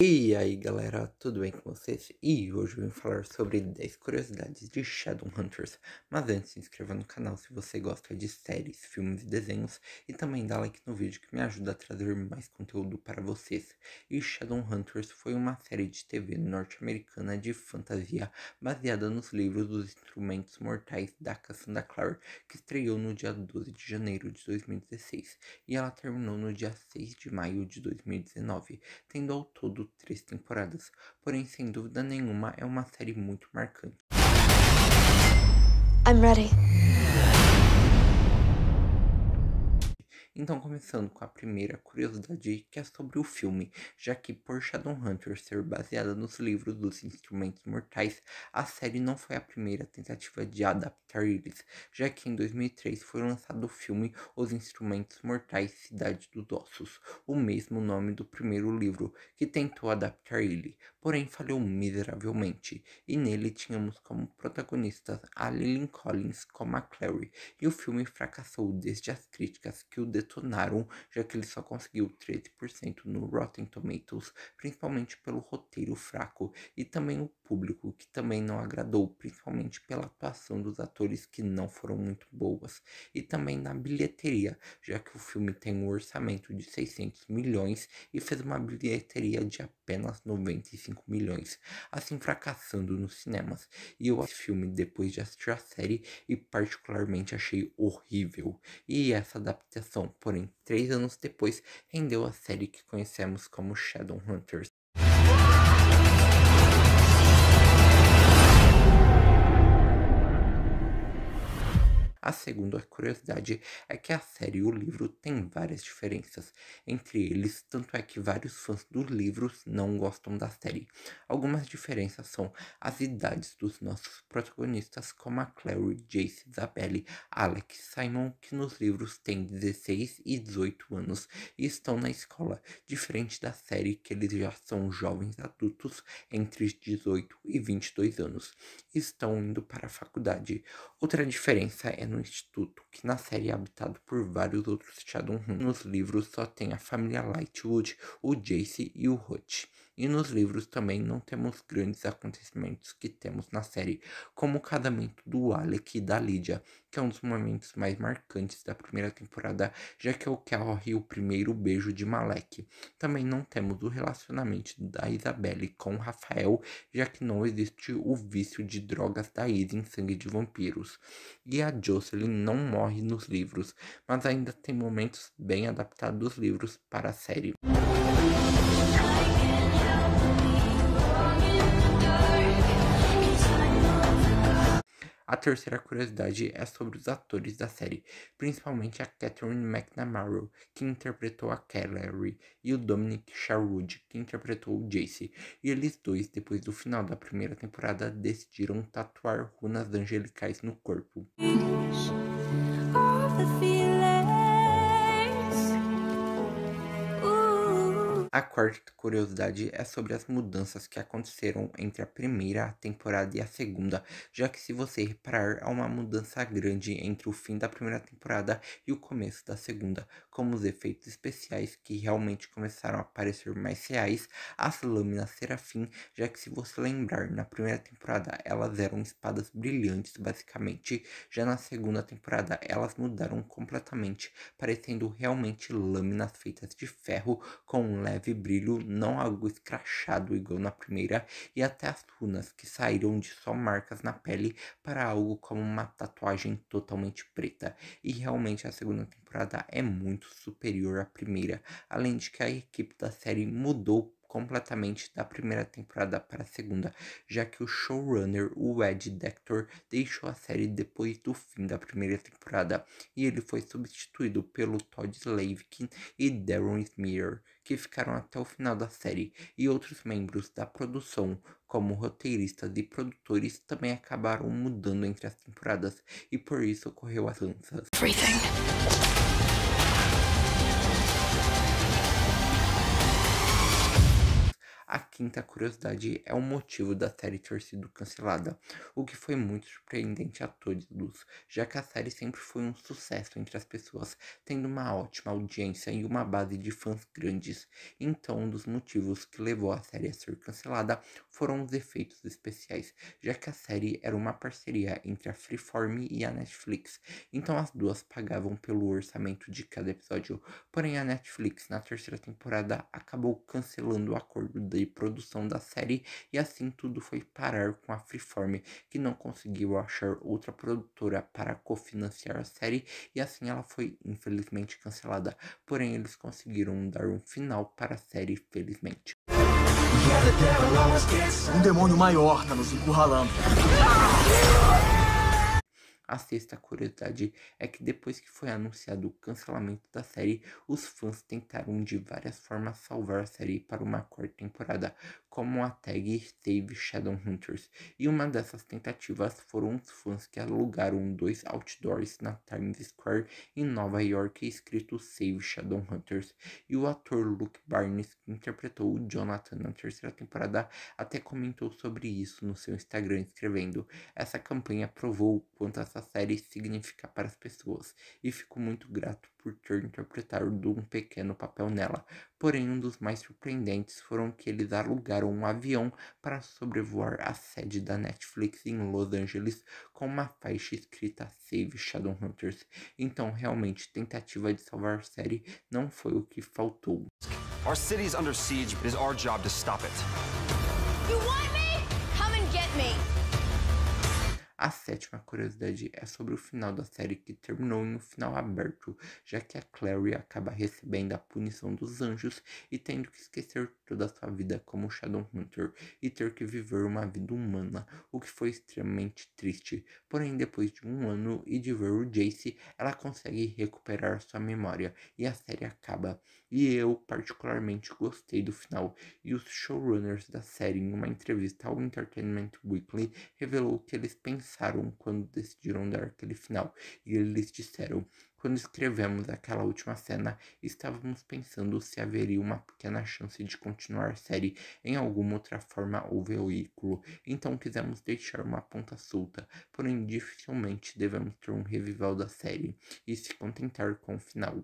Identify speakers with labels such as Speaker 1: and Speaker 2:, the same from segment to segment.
Speaker 1: E aí galera, tudo bem com vocês? E hoje eu vim falar sobre 10 curiosidades de Shadowhunters. Mas antes, se inscreva no canal se você gosta de séries, filmes e desenhos. E também dá like no vídeo que me ajuda a trazer mais conteúdo para vocês. E Shadowhunters foi uma série de TV norte-americana de fantasia baseada nos livros dos instrumentos mortais da Cassandra Clare, que estreou no dia 12 de janeiro de 2016. E ela terminou no dia 6 de maio de 2019, tendo ao todo três temporadas, porém, sem dúvida nenhuma, é uma série muito marcante. I'm ready. Então, começando com a primeira curiosidade, que é sobre o filme, já que por Shadowhunter ser baseada nos livros dos Instrumentos Mortais, a série não foi a primeira tentativa de adaptar eles, já que em 2003 foi lançado o filme Os Instrumentos Mortais Cidade dos Ossos, o mesmo nome do primeiro livro, que tentou adaptar ele, porém falhou miseravelmente, e nele tínhamos como protagonistas a Lillian Collins como a Clary, e o filme fracassou desde as críticas que o detonaram, já que ele só conseguiu 13% no Rotten Tomatoes, principalmente pelo roteiro fraco, e também o público, que também não agradou, principalmente pela atuação dos atores que não foram muito boas, e também na bilheteria, já que o filme tem um orçamento de 600 milhões e fez uma bilheteria de apenas 95 milhões, assim fracassando nos cinemas. E eu assisti o filme depois de assistir a série e particularmente achei horrível. E essa adaptação, porém, três anos depois, rendeu a série que conhecemos como Shadowhunters. A segunda curiosidade é que a série e o livro têm várias diferenças entre eles, tanto é que vários fãs dos livros não gostam da série. Algumas diferenças são as idades dos nossos protagonistas, como a Clary, Jace, Isabelle, Alex e Simon, que nos livros têm 16 e 18 anos e estão na escola, diferente da série que eles já são jovens adultos entre 18 e 22 anos e estão indo para a faculdade. Outra diferença é no instituto que na série é habitado por vários outros Shadowrun. Nos livros só tem a família Lightwood, o Jace e o Roach. E nos livros também não temos grandes acontecimentos que temos na série, como o casamento do Alec e da Lydia, que é um dos momentos mais marcantes da primeira temporada, já que é o que ocorre o primeiro beijo de Malek. Também não temos o relacionamento da Isabelle com Rafael, já que não existe o vício de drogas da Isa em Sangue de Vampiros. E a Jocelyn não morre nos livros, mas ainda tem momentos bem adaptados dos livros para a série. A terceira curiosidade é sobre os atores da série, principalmente a Catherine McNamara, que interpretou a Kelly, e o Dominic Sherwood, que interpretou o Jace. E eles dois, depois do final da primeira temporada, decidiram tatuar runas angelicais no corpo. A quarta curiosidade é sobre as mudanças que aconteceram entre a primeira temporada e a segunda, já que se você reparar, há uma mudança grande entre o fim da primeira temporada e o começo da segunda, como os efeitos especiais que realmente começaram a parecer mais reais, as lâminas serafim, já que se você lembrar, na primeira temporada elas eram espadas brilhantes basicamente, já na segunda temporada elas mudaram completamente, parecendo realmente lâminas feitas de ferro com um leve e brilho, não algo escrachado igual na primeira, e até as runas que saíram de só marcas na pele para algo como uma tatuagem totalmente preta. E realmente a segunda temporada é muito superior à primeira, além de que a equipe da série mudou completamente da primeira temporada para a segunda, já que o showrunner, o Ed Dector, deixou a série depois do fim da primeira temporada e ele foi substituído pelo Todd Slavkin e Darren Smear, que ficaram até o final da série, e outros membros da produção, como roteiristas e produtores, também acabaram mudando entre as temporadas, e por isso ocorreu as lanças. Everything. quinta curiosidade é o motivo da série ter sido cancelada, o que foi muito surpreendente a todos, já que a série sempre foi um sucesso entre as pessoas, tendo uma ótima audiência e uma base de fãs grandes. Então, um dos motivos que levou a série a ser cancelada foram os efeitos especiais, já que a série era uma parceria entre a Freeform e a Netflix, então as duas pagavam pelo orçamento de cada episódio. Porém, a Netflix, na terceira temporada, acabou cancelando o acordo de produção produção da série e assim tudo foi parar com a Freeform, que não conseguiu achar outra produtora para cofinanciar a série e assim ela foi infelizmente cancelada. Porém, eles conseguiram dar um final para a série, felizmente. Um demônio maior está nos encurralando. A sexta curiosidade é que depois que foi anunciado o cancelamento da série, os fãs tentaram de várias formas salvar a série para uma quarta temporada, como a tag Save Shadowhunters, e uma dessas tentativas foram os fãs que alugaram dois outdoors na Times Square em Nova York escrito Save Shadowhunters, e o ator Luke Barnes, que interpretou o Jonathan na terceira temporada, até comentou sobre isso no seu Instagram escrevendo: "Essa campanha provou o quanto essa série significa para as pessoas e fico muito grato por ter interpretado um pequeno papel nela, porém um dos mais surpreendentes foram que eles alugaram um avião para sobrevoar a sede da Netflix em Los Angeles com uma faixa escrita Save Shadowhunters. Então, realmente, tentativa de salvar a série não foi o que faltou. Our city's under siege, it is our job to stop it. You want me? Come and get me. A sétima curiosidade é sobre o final da série que terminou em um final aberto, já que a Clary acaba recebendo a punição dos anjos e tendo que esquecer toda a sua vida como Shadowhunter e ter que viver uma vida humana, o que foi extremamente triste. Porém, depois de um ano e de ver o Jace, ela consegue recuperar sua memória e a série acaba. E eu particularmente gostei do final e os showrunners da série em uma entrevista ao Entertainment Weekly revelou o que eles pensaram quando decidiram dar aquele final e eles disseram quando escrevemos aquela última cena, estávamos pensando se haveria uma pequena chance de continuar a série em alguma outra forma ou veículo, então quisemos deixar uma ponta solta, porém dificilmente devemos ter um revival da série e se contentar com o final.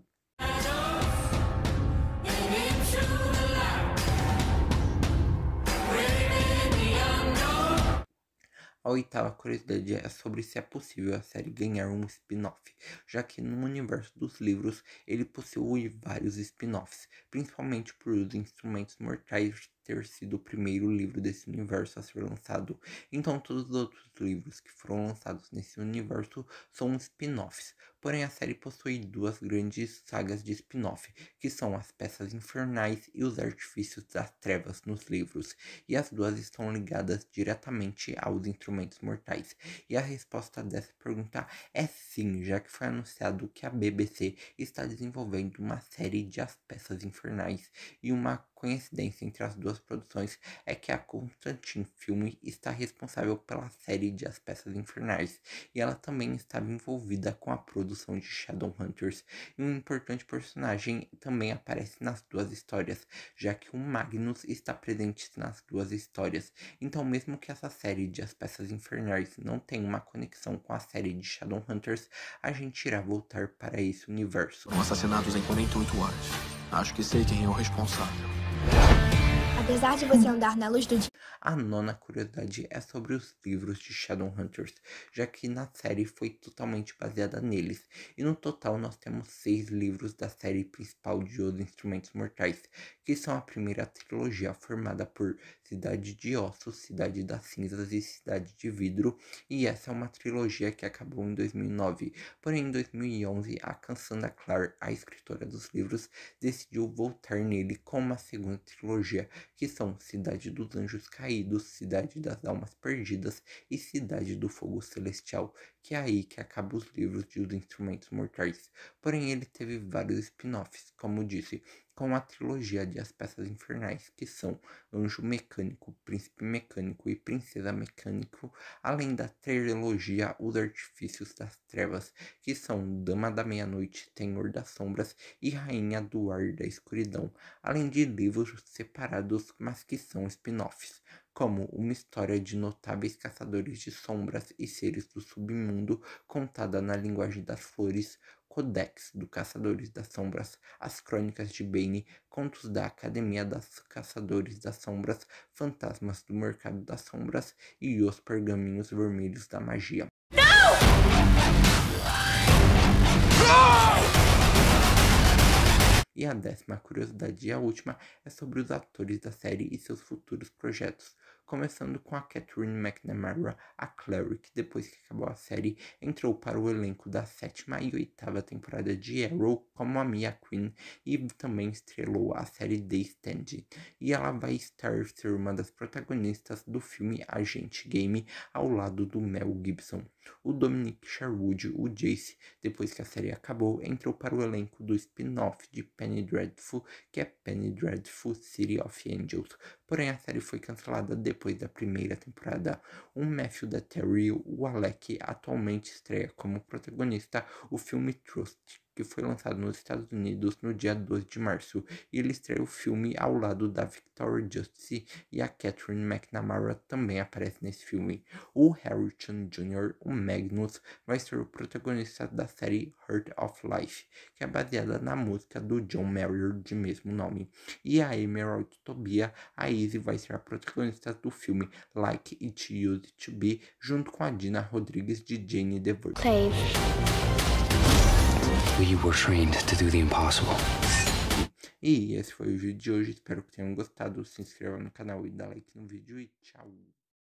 Speaker 1: A oitava curiosidade é sobre se é possível a série ganhar um spin-off, já que no universo dos livros ele possui vários spin-offs, principalmente por os instrumentos mortais ter sido o primeiro livro desse universo a ser lançado. Então, todos os outros livros que foram lançados nesse universo são spin-offs. Porém, a série possui duas grandes sagas de spin-off, que são as peças infernais e os artifícios das trevas nos livros, e as duas estão ligadas diretamente aos instrumentos mortais. E a resposta dessa pergunta é sim, já que foi anunciado que a BBC está desenvolvendo uma série de As Peças Infernais, e uma coincidência entre as duas suas produções é que a Constantin Filme está responsável pela série de As Peças Infernais, e ela também estava envolvida com a produção de Shadowhunters, e um importante personagem também aparece nas duas histórias, já que o Magnus está presente nas duas histórias. Então, mesmo que essa série de As Peças Infernais não tenha uma conexão com a série de Shadowhunters, a gente irá voltar para esse universo. São assassinatos em 48 horas. Acho que sei quem é o responsável apesar de você andar na luz do dia. A nona curiosidade é sobre os livros de Shadowhunters, já que na série foi totalmente baseada neles, e no total nós temos seis livros da série principal de Os Instrumentos Mortais, que são a primeira trilogia formada por Cidade de Ossos, Cidade das Cinzas e Cidade de Vidro, e essa é uma trilogia que acabou em 2009. Porém, em 2011, a Cassandra Clare, a escritora dos livros, decidiu voltar nele com uma segunda trilogia, que são Cidade dos Anjos Caídos, Cidade das Almas Perdidas e Cidade do Fogo Celestial, que é aí que acaba os livros de Os Instrumentos Mortais. Porém, ele teve vários spin-offs, como disse, com a trilogia de As Peças Infernais, que são Anjo Mecânico, Príncipe Mecânico e Princesa Mecânico, além da trilogia Os Artifícios das Trevas, que são Dama da Meia-Noite, Tenhor das Sombras e Rainha do Ar da Escuridão, além de livros separados, mas que são spin-offs como uma história de notáveis caçadores de sombras e seres do submundo contada na linguagem das flores, Codex do Caçadores das Sombras, As Crônicas de Bane, Contos da Academia das Caçadores das Sombras, Fantasmas do Mercado das Sombras e Os Pergaminhos Vermelhos da Magia. E a décima curiosidade e a última é sobre os atores da série e seus futuros projetos começando com a Catherine McNamara, a Clary, que depois que acabou a série entrou para o elenco da sétima e oitava temporada de Arrow como a Mia Queen e também estrelou a série The Stand. E ela vai estar ser uma das protagonistas do filme Agente Game ao lado do Mel Gibson. O Dominic Sherwood, o Jace, depois que a série acabou, entrou para o elenco do spin-off de Penny Dreadful, que é Penny Dreadful City of Angels. Porém, a série foi cancelada depois da primeira temporada. O Matthew da Terry, o Alec, atualmente estreia como protagonista o filme Trust, que foi lançado nos Estados Unidos no dia 12 de março. E ele estreia o filme ao lado da Victoria Justice e a Catherine McNamara também aparece nesse filme. O Harrison Jr., o Magnus, vai ser o protagonista da série Heart of Life, que é baseada na música do John Mayer de mesmo nome. E a Emerald Tobia, a Izzy, vai ser a protagonista do filme Like It Used to Be, junto com a Dina Rodrigues de Jane the Virgin. We were trained to do the impossible. E esse foi o vídeo de hoje, espero que tenham gostado. Se inscreva no canal e dá like no vídeo e tchau!